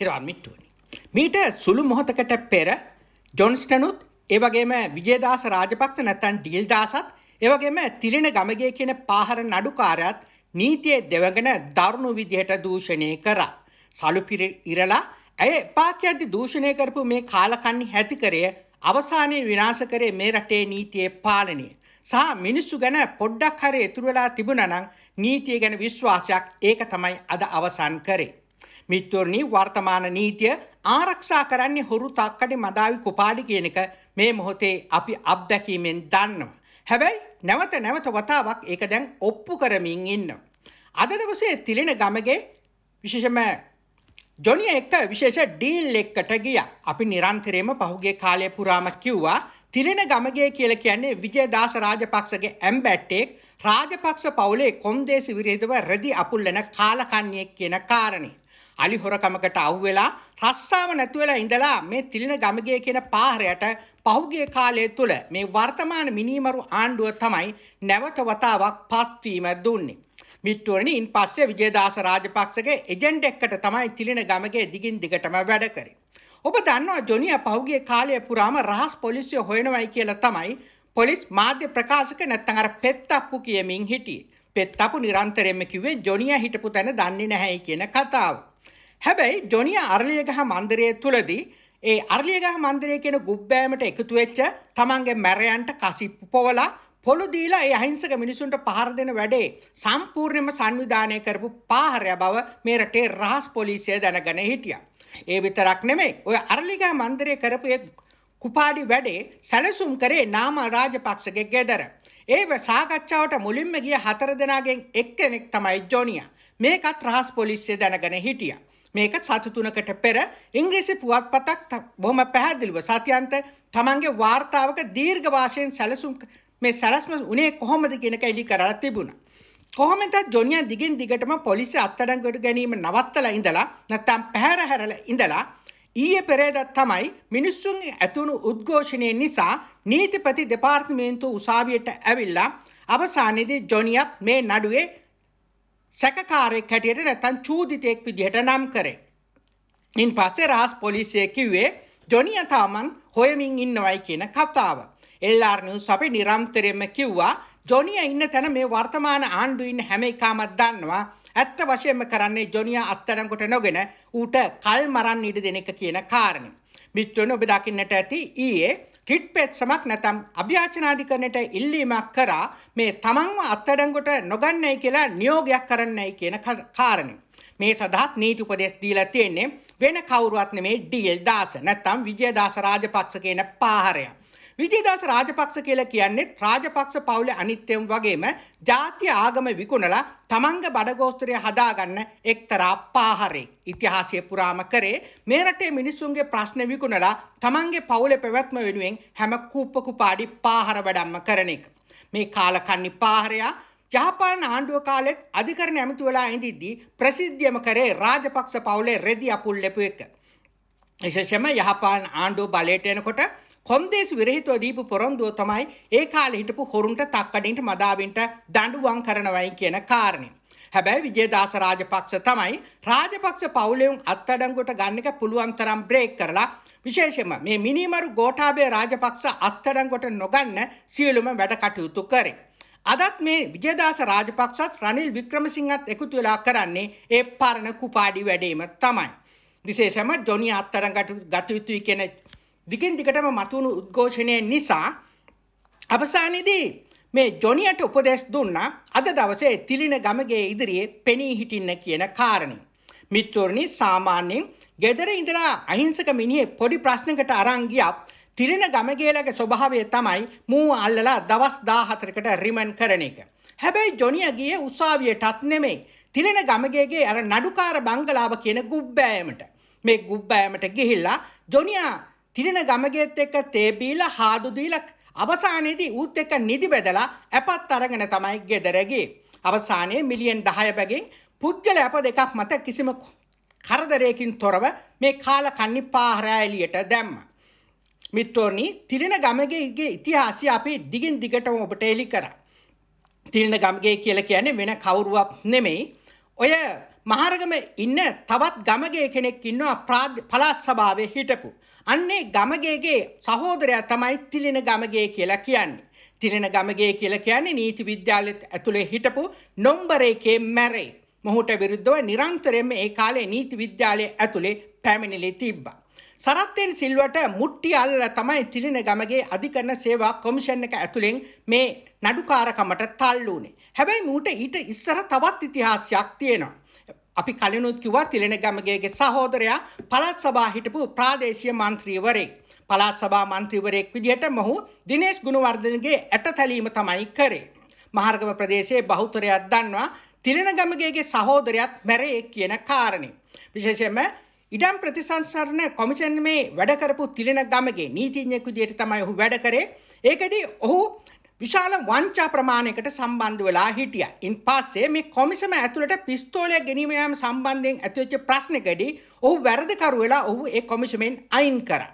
හිරවන්මිට්ටුවනි. මීට සුළු මොහොතකට පෙර ජොන්ස්ටනුත් ඒවගේම විජේදාස රාජපක්ෂ නැතන් ඩිල් දාසත් ඒවගේම තිරෙන ගමගේ කියන පාහර නඩුකාරයත් නීතිය දෙවගෙන දරුණු විදිහට දූෂණය කරා. සලුපිර ඉරලා ඇය පාකයද්දි දූෂණය කරපු මේ කාලකන්නි හැතිකරය අවසානයේ විනාශ කරේ මේ රටේ නීතියේ පාලනය. සහ මිනිස්සු ගැන පොඩ්ඩක් හරි ඉතුරු වෙලා තිබුණා නම් නීතිය ගැන විශ්වාසයක් ඒක තමයි අද අවසන් කරේ. මිත්වරණී වර්තමාන නීතිය ආරක්ෂා කරන්නේ හොරු තක්කඩි මදාවි කුපාඩි කියන එක මේ මොහොතේ අපි අත්දැකීමෙන් දන්නවා. හැබැයි නැවත නැවත වතාවක් ඒක දැන් ඔප්පු කරමින් ඉන්නවා. අද දවසේ තිලෙන ගමගේ විශේෂම ජොනි එක්ක විශේෂ ඩීල් එක්කට ගියා. අපි නිරන්තරයෙන්ම පහුගිය කාලය පුරාම කිව්වා තිරෙන ගමගේ කියලා කියන්නේ විජයදාස රාජපක්ෂගේ ඇම්බැට්ටෙක් රාජපක්ෂ පවුලේ කොන්දේසි විරහිතව රෙදි අපුල්ලන කාලකන්ණියෙක් කියන කාරණේ. අලි හොරකමකට අහුවෙලා රස්සාව නැතුවලා ඉඳලා මේ තිලින ගමගේ කියන පාහරයට පහුගිය කාලය තුළ මේ වර්තමාන මිනීමරු ආණ්ඩුව තමයි නැවත වතාවක් පත්වීම දුන්නේ. මිට්ටුවරණි ඉන් පස්සේ විජේදාස රාජපක්ෂගේ එජෙන්ඩ් එකට තමයි තිලින ගමගේ දිගින් දිගටම වැඩ කරේ. ඔබ දන්නවා ජොනියා පහුගිය කාලය පුරාම රහස් පොලිසිය හොයනවයි කියලා තමයි පොලිස් මාධ්‍ය ප්‍රකාශක නැත්තම් අර පෙත්තප්පු කියමින් හිටියේ. පෙත්තප්පු නිරන්තරයෙන්ම කිව්වේ ජොනියා හිටපු තැන දන්නේ නැහැයි කියන කතාව. හැබැයි ජොනිය අරලියගහ මන්දිරය තුළදී ඒ අරලියගහ මන්දිරය කියෙන ගුබ්බෑමට එකතු වෙච්ච තමන්ගේ මැරයන්ට කසිප්පු පොවලා පොළු දීලා ඒ අහිංසක මිනිසුන්ට පහර දෙන වැඩේ සම්පූර්ණයෙන්ම සංවිධානය කරපු පාහරය බව මේ රටේ රහස් පොලිසිය දැනගෙන හිටියා. ඒ විතරක් නෙමෙයි. ඔය අරලිගහ මන්දිරය කරපු ඒ කුපාඩි වැඩේ සැලසුම් කරේ නාමල් රාජපක්ෂගේ ගෙදර. ඒව සාකච්ඡාවට මුලින්ම ගිය හතර දෙනාගෙන් එක්කෙනෙක් තමයි ජොනියා. මේකත් රහස් පොලිසිය දැනගෙන හිටියා. මේක සති තුනකට පෙර ඉංග්‍රීසි පුවත්පතක් බොහොම පැහැදිලිව සතියන්ත තමන්ගේ වාර්තාවක දීර්ඝ වාශයෙන් සැලසුම් මේ සැලැස්ම උනේ කොහොමද කියන එක එලි කරලා තිබුණා. කොහොමද ජොනියා දිගින් දිගටම පොලිසිය අත්අඩංගුවට ගැනීම නවත්තලා ඉඳලා නැත්නම් පැහැර හැරලා ඉඳලා ඊයේ පෙරේදා තමයි මිනිස්සුන්ගේ ඇතුණු උද්ඝෝෂණය නිසා නීතිපති දෙපාර්තමේන්තුව උසාවියට ඇවිල්ලා අවසානයේදී ජොනියා මේ නඩුවේ සැකකාරයෙක් හැටියට නැතන් චූදිතයෙක් විදිහට නම් කරේ. ඉන් පස්සේ රහස් පොලිසිය කිව්වේ ජොනිය තාමන් හොයමින් ඉන්නවයි කියන කතාව. එල්ආර් නිවුස් අපි නිරන්තරයෙන්ම කිව්වා ජොනිය ඉන්න තැන මේ වර්තමාන ආණ්ඩු ඉන්න හැම එකාමත් දන්නවා ඇත්ත වශයෙන්ම කරන්නේ ජොනිය අත්තරංකොට නොගෙන ඌට කල් මරන්න ඉඩ දෙන එක කියන කාරණය. මිත්‍රයෝනි ඔබ දකින්නට ඇති ඊයේ ටිට්පෙත්සමක් නැතම් අභ්‍යාචනාධිකරණයට ඉල්ලීමක් කරා මේ තමන්ව අත්අඩංගුවට නොගන්නයි කියලා නියෝගයක් කරන්නයි කියන කාරණේ. මේ සඳහාත් නීති උපදෙස් දීලා තියෙන්නේ වෙන කවුරුවත් නෙමේ ඩීඑල් දාස නැත්නම් විජය දාස රාජපක්ෂ කියන පාහරයා. විජේදාස රාජපක්ෂ කියලා කියන්නේ රාජපක්ෂ පවුලේ අනිත්‍යම් වගේම ජාතිය ආගම විකුණලා තමන්ග බඩගෝස්තරය හදාගන්න එක්තරා පාහරේ ඉතිහාසය පුරාම කරේ මේ රටේ මිනිස්සුන්ගේ ප්‍රශ්න විකුණලා තමන්ගේ පවුලේ පැවැත්ම වෙනුවෙන් හැම කූප්ප කුපාඩි පාහර වැඩම්ම කරන එක මේ කාලකන්ණි පාහරයා යහපාලන ආණ්ඩුව කාලෙත් අධිකරණ ඇමති වෙලා ඉඳිද්දී ප්‍රසිද්ධියම කරේ රාජපක්ෂ පවුලේ රෙදි අපුල් ලැබු එක විශේෂයෙන්ම යහපාලන ආණ්ඩුව බලයට එනකොට කොන්දේසි විරහිතව දීපු පොරොන්දුව තමයි ඒ කාලේ හිටපු හොරුන්ට තක්කඩින්ට මදාවින්ට දඬුවම් කරනවයි කියන කාරණේ. හැබැයි විජේදාස රාජපක්ෂ තමයි රාජපක්ෂ පවුලෙවුන් අත්අඩංගුවට ගන්න එක පුළුවන් තරම් බ්‍රේක් කරලා විශේෂයෙන්ම මේ මිනිමරු ගෝඨාභය රාජපක්ෂ අත්අඩංගුවට නොගන්න සියලුම වැඩ කටයුතු කරේ. අදත් මේ විජේදාස රාජපක්ෂත් රනිල් වික්‍රමසිංහත් එකතු වෙලා කරන්නේ ඒ පරණ කුපාඩි වැඩේම තමයි. විශේෂයෙන්ම ජොනි අත්අඩංගුවට ගත යුතුයි කියන දිගින් දිගටම මතුවුණු උද්ඝෝෂණය නිසා අවසානයේදී මේ ජොනියට උපදෙස් දුන්නා අද දවසේ තිලින ගමගේ ඉදිරියේ පෙනී හිටින්න කියන කාරණේ. මිත්‍රෝරණි සාමාන්‍යයෙන් ගෙදර ඉඳලා අහිංසක මිනිහේ පොඩි ප්‍රශ්නකට අරන් ගියත් තිරෙන ගමගේලගේ ස්වභාවය තමයි මූ අල්ලලා දවස් 14කට රිමන්ඩ් කරන එක. හැබැයි ජොනිය ගියේ උසාවියටත් නෙමෙයි. තිරෙන ගමගේගේ අර නඩුකාර බංගලාව කියන ගුබ්බෑමට. මේ ගුබ්බෑමට ගිහිල්ලා ජොනියා තිරෙන ගමගෙත් එක්ක තේ බීලා හාදු දීලා අවසානයේදී ඌත් එක්ක නිදි බෙදලා ඇපත් අරගෙන තමයි ගෙදර ගියේ. අවසානයේ මිලියන් 10 බැගින් පුද්ගල ඇප දෙකක් මත කිසිම කරදරයකින් තොරව මේ කාල කන්නි පාහරා එළියට දැම්මා. මිත්‍රෝනි තිරෙන ගමගේගේ ඉතිහාසය අපි දිගින් දිගටම ඔබට එලි කරා. තිරෙන ගමගේ කියලා කියන්නේ වෙන කවුරුවක් නෙමෙයි. ඔය මහරගම ඉන්න තවත් ගමගේ කෙනෙක් ඉන්නවා පළාත් සභාවේ හිටපු. අන්නේ ගමගේගේ සහෝදරයා තමයි තිලින ගමගේ කියලා කියන්නේ. තිරෙන ගමගේ කියලා කියන්නේ නීති විද්‍යාලෙත් ඇතුළේ හිටපු නොම්බර එකේ මැරේ. මොහුට විරුද්ධව නිරන්තරයෙන්ම ඒ කාලේ නීති විද්‍යාලයේ ඇතුළේ පැමිණිලි තිබ්බා. සරත්තෙන් සිල්වට මුට්ටි අල්ලලා තමයි තිරින ගමගේ අධිකරණ සේවා කොමිෂන් එක ඇතුලෙන් මේ නඩුකාරකමට තල්ලු වුණේ. හැබැයි මූට ඊට ඉස්සර තවත් ඉතිහාසයක් තියෙනවා. අපි කලිනුත් කිව්වා තිලෙනගමගේගේ සහෝදරයා පළාත් සභා හිටපු ප්‍රාදේශීය මන්ත්‍රීවරයෙක්. පළාත් සභා මන්ත්‍රීවරයෙක් විදිහට මොහු දිනේෂ් ගුණවර්ධනගේ ඇටතැලීම තමයි කරේ. මහර්ගම ප්‍රදේශයේ බහුතරයක් දන්නවා තිලෙනගමගේගේ සහෝදරයත් මැරයෙක් කියන කාරණේ. විශේෂයෙන්ම ඉඩම් ප්‍රතිසංසරණ කොමිෂන් මේ වැඩ කරපු තිලෙනගමගේ නීතිඥයෙකු විදිහට තමයි ඔහු වැඩ කරේ. ඒකදී ඔහු විශාල වංචා ප්‍රමාණයකට සම්බන්ධ වෙලා හිටියා. ඉන් පස්සේ මේ කොමිසම ඇතුළට පිස්තෝලය ගෙනීම යාම සම්බන්ධයෙන් ඇතිවෙච්ච ප්‍රශ්නකදී ඔහු වැරදිකරු වෙලා ඔහු ඒ කොමිසමෙන් අයින් කරා.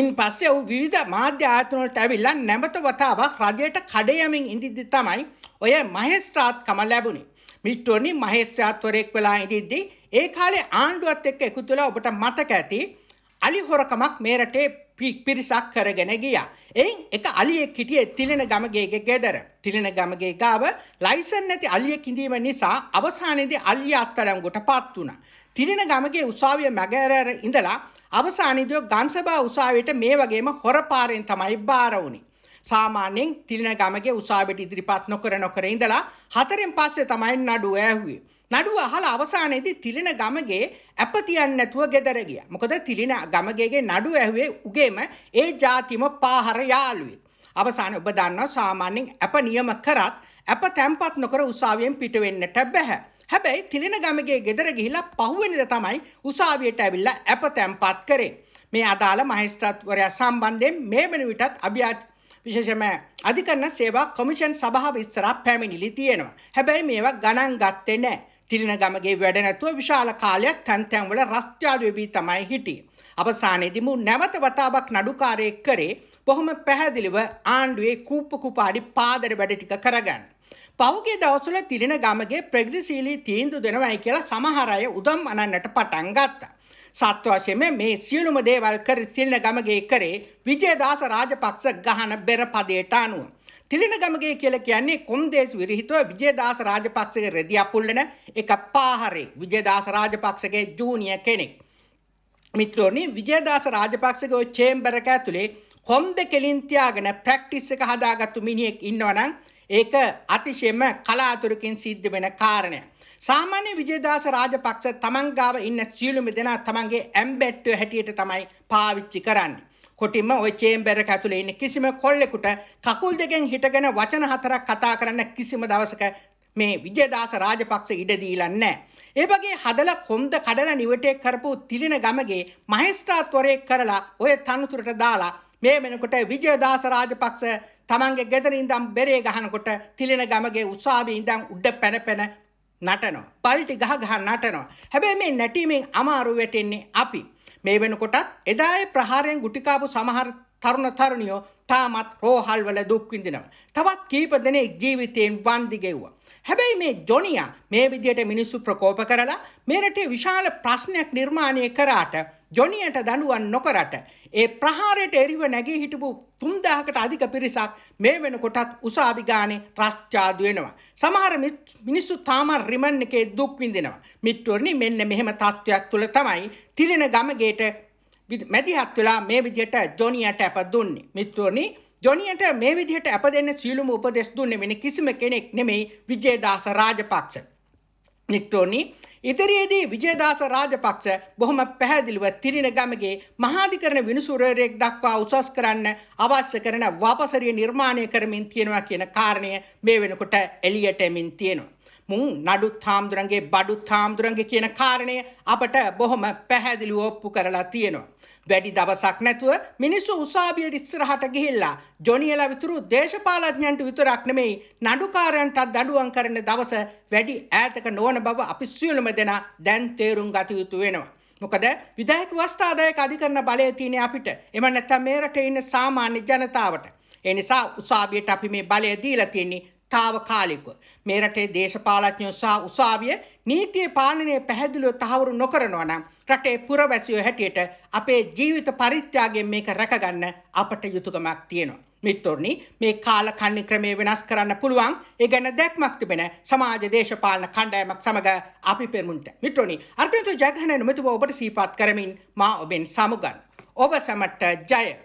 ඉන් පස්සේ ඔහු විවිධ මාධ්‍ය ආයතන වලට ඇවිල්ලා නැවත වතාවක් රජයට කඩ යමින් ඉඳිද්දි තමයි ඔය මහේස්ත්‍රාත්කම ලැබුණේ. මිට්ටෝනි මහේස්ත්‍රාත්වරයෙක් වෙලා ඉඳිද්දි ඒ කාලේ ආණ්ඩුවත් එක්ක එකතු වෙලා ඔබට මතක ඇති අලි හොරකමක් මේ රටේ පිරිසක් කරගෙන ගියා. එයින් එක අලියෙක් හිටියේ තිලෙන ගමගේගේ ගෙදර. තිලෙන ගමගේ ගාව ලයිසන් නැති අලියෙක් ඉඳීම නිසා අවසානයේදී අලියා අත්අඩංගුවටපත් වුණා. තිලෙන ගමගේ උසාවිය මැගහැර ඉඳලා අවසානයේදී ගම්සභා උසාවියට මේ වගේම හොරපාරෙන් තමයි බාර වුණේ. සාමාන්‍යයෙන් තිලෙන ගමගේ උසාවියට ඉදිරිපත් නොකර නොකර ඉඳලා හතරෙන් පස්සේ තමයි නඩුව ඇහුවේ. නඩුව අහලා අවසානයේදී තිලින ගමගේ ඇප තියන්නේ නැතුව ගෙදර ගියා. මොකද තිලින ගමගේගේ නඩුව ඇහුවේ උගේම ඒ જાතිම පාහර යාළුවෙක්. අවසානයේ ඔබ දන්නවා සාමාන්‍යයෙන් ඇප නියම කරත් ඇප තැම්පත් නොකර උසාවියෙන් පිට වෙන්නට බෑ. හැබැයි තිලින ගමගේ ගෙදර ගිහිලා පහුවෙනිදා තමයි උසාවියට ඇවිල්ලා ඇප තැම්පත් කරේ. මේ අදාළ මහේස්ත්‍රාත්වරයා සම්බන්ධයෙන් මේ වෙන විටත් අභියාච විශේෂම අධිකරණ සේවා කොමිෂන් සභාව ඉස්සරහා පැමිණිලි තියෙනවා. හැබැයි මේවා ගණන් ගත්තේ නැහැ. තිලිනගමගේ වැඩ නැතුව විශාල කාලයක් තැන් තැන්වල රස්ත්‍යාදු වෙවී තමයි හිටියේ. අවසානයේදී මු නැවත වතාවක් නඩුකාරයෙක් කරේ බොහොම පැහැදිලිව ආණ්ඩුවේ කූප්පු කුපාඩි පාදර වැඩ ටික කරගන්න. පවගේ දවසල තිරෙන ගමගේ ප්‍රගතිශීලී තීන්දු දෙනවයි කියලා සමහර අය උදම් අනන්නට පටන් ගත්තා. සත්වශයෙන්ම මේ සියලුම දේවල් කර තිරෙන ගමගේ කරේ විජේදාස රාජපක්ෂ ගහන බෙර පදයට අනුව. තිලිනගමගේ කියලා කියන්නේ කොන්දේසි විරහිතව විජේදාස රාජපක්ෂගේ රෙදි අපුල්ලන එක පාහරෙක් විජේදාස රාජපක්ෂගේ ජූනියර් කෙනෙක් මිත්‍රෝනි විජේදාස රාජපක්ෂගේ ওই චේම්බර් එක ඇතුලේ කොන්ද කෙලින් තියාගෙන ප්‍රැක්ටිස් එක හදාගත්තු මිනිහෙක් ඉන්නවනම් ඒක අතිශයම කලාතුරකින් සිද්ධ වෙන කාරණයක්. සාමාන්‍ය විජේදාස රාජපක්ෂ තමන් ගාව ඉන්න සියලුම දෙනා තමන්ගේ ඇම්බැට්ටුව හැටියට තමයි පාවිච්චි කරන්නේ. කොටින්ම ওই චේම්බර් එක ඇතුලේ ඉන්න කිසිම කොල්ලෙකුට කකුල් දෙකෙන් හිටගෙන වචන හතරක් කතා කරන්න කිසිම දවසක මේ විජයදාස රාජපක්ෂ ඉඩ දීලා නැහැ. ඒ වගේ හදලා කොන්ද කඩලා නිවටේ කරපු තිලින ගමගේ මහේස්ත්‍රාත්වරයෙක් කරලා ඔය තනතුරට දාලා මේ වෙනකොට විජයදාස රාජපක්ෂ තමන්ගේ ගෙදර ඉඳන් බෙරේ ගහනකොට තිලින ගමගේ උසාවියේ ඉඳන් උඩ පැන පැන නටනවා. පල්ටි ගහ ගහ නටනවා. හැබැයි මේ නැටීමෙන් අමාරු වෙටෙන්නේ අපි. මේ වෙනකොටත් එදායේ ප්‍රහාරයෙන් ගුටිකාපු සමහර තරුණ තරුණියෝ තාමත් රෝහල්වල දුක් විඳිනවා. තවත් කීප දෙනෙක් ජීවිතයෙන් වන්දි ගෙව්වා. හැබැයි මේ ජොනියා මේ විදියට මිනිස්සු ප්‍රකෝප කරලා මේ රටේ විශාල ප්‍රශ්නයක් නිර්මාණය කරාට ජොනියට දඬුවම් නොකරට ඒ ප්‍රහාරයට එරිව නැගී හිටපු 3000කට අධික පිරිසක් මේ වෙනකොටත් උසාවි ගානේ රස්චාදු වෙනවා. සමහර මිනිස්සු තාම රිමන් එකේ දුක් විඳිනවා. මිත්‍රෝනි මෙන්න මෙහෙම තත්වයක් තුල තමයි තිරෙන ගම ගේට මැදිහත් වෙලා මේ විදියට ජොනියට අප දුන්නේ. මිත්‍රෝනි ජොනියට මේ විදිහට අප දෙන්න සියලුම උපදෙස් දුන්නේ වෙන කිසිම කෙනෙක් නෙමෙයි විජේදාස රාජපක්ෂ. නික්ටෝනි ඉදිරියේදී විජේදාස රාජපක්ෂ බොහොම පැහැදිලිව තිරිනගමගේ මහාධිකරණ විනිසුරවරයෙක් දක්වා උසස් කරන්න අවශ්‍ය කරන වාපසරිය නිර්මාණය කරමින් තියෙනවා කියන කාරණය මේ වෙනකොට එළියට එමින් තියෙනවා. මුං නඩුත් හාමුදුරන්ගේ බඩුත් හාමුදුරන්ගේ කියන කාරණය අපට බොහොම පැහැදිලිව ඔප්පු කරලා තියෙනවා. වැඩි දවසක් නැතුව මිනිස්සු උසාවියට ඉස්සරහට ගිහිල්ලා ජොනියලා විතුරු දේශපාලඥයන්ට විතරක් නෙමෙයි නඩුකාරයන්ටත් දඬුවම් කරන දවස වැඩි ඈතක නොවන බව අපි සියලුම දෙනා දැන් තේරුම් ගත යුතු වෙනවා. මොකද විධායක වස්තාදායක අධිකරණ බලය තියෙන අපිට එම නැත්නම් මේ රටේ ඉන්න සාමාන්‍ය ජනතාවට. ඒ නිසා උසාවියට අපි මේ බලය දීලා තියෙන්නේ තාවකාලිකව මේ රටේ දේශපාලඥයෝ සහ උසාවිය නීතිය පාලනය පැහැදිලිව තහවුරු නොකරනවා නම් රටේ පුරවැසියෝ හැටියට අපේ ජීවිත පරිත්‍යාගයෙන් මේක රැකගන්න අපට යුතුයකමක් තියෙනවා. මිත්‍රෝනි මේ කාල කන්නේ ක්‍රමේ වෙනස් කරන්න පුළුවන් ඒ ගැන දැක්මක් තිබෙන සමාජ දේශපාලන කණ්ඩායමක් සමග අපි පෙරමුණට. මිත්‍රෝනි අර්පිතෝ ජයග්‍රහණ නොමැතිව ඔබට සීපත් කරමින් මා ඔබෙන් සමුගන්. ඔබ සමට ජය.